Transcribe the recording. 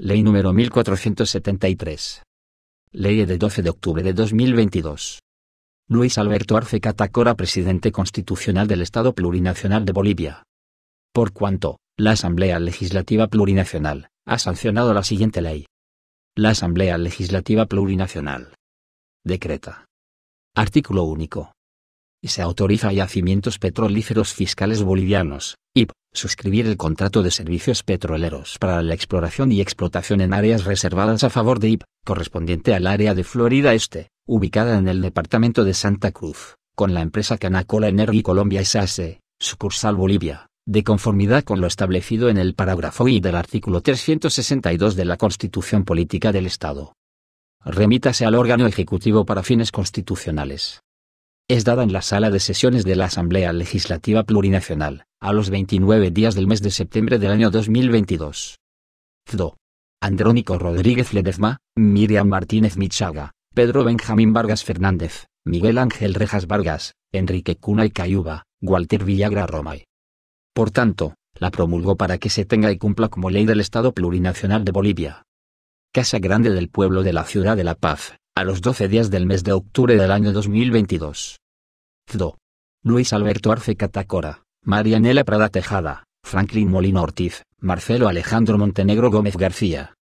Ley número 1473. Ley de 12 de octubre de 2022. Luis Alberto Arce Catacora, presidente constitucional del Estado Plurinacional de Bolivia. Por cuanto, la Asamblea Legislativa Plurinacional ha sancionado la siguiente ley. La Asamblea Legislativa Plurinacional. Decreta. Artículo único. Se autoriza yacimientos petrolíferos fiscales bolivianos, IP, suscribir el contrato de servicios petroleros para la exploración y explotación en áreas reservadas a favor de IP, correspondiente al área de Florida Este, ubicada en el departamento de Santa Cruz, con la empresa Canacola Energy Colombia S.A.S., sucursal Bolivia, de conformidad con lo establecido en el parágrafo I del artículo 362 de la Constitución Política del Estado. Remítase al órgano ejecutivo para fines constitucionales. Es dada en la sala de sesiones de la Asamblea Legislativa Plurinacional a los 29 días del mes de septiembre del año 2022. Zdo. Andrónico Rodríguez Ledezma, Miriam Martínez Michaga, Pedro Benjamín Vargas Fernández, Miguel Ángel Rejas Vargas, Enrique Cuna y Cayuba, Walter Villagra Romay. Por tanto, la promulgó para que se tenga y cumpla como ley del Estado Plurinacional de Bolivia. Casa Grande del Pueblo de la Ciudad de La Paz, a los 12 días del mes de octubre del año 2022. Zdo. Luis Alberto Arce Catacora, Marianela Prada Tejada, Franklin Molina Ortiz, Marcelo Alejandro Montenegro Gómez García.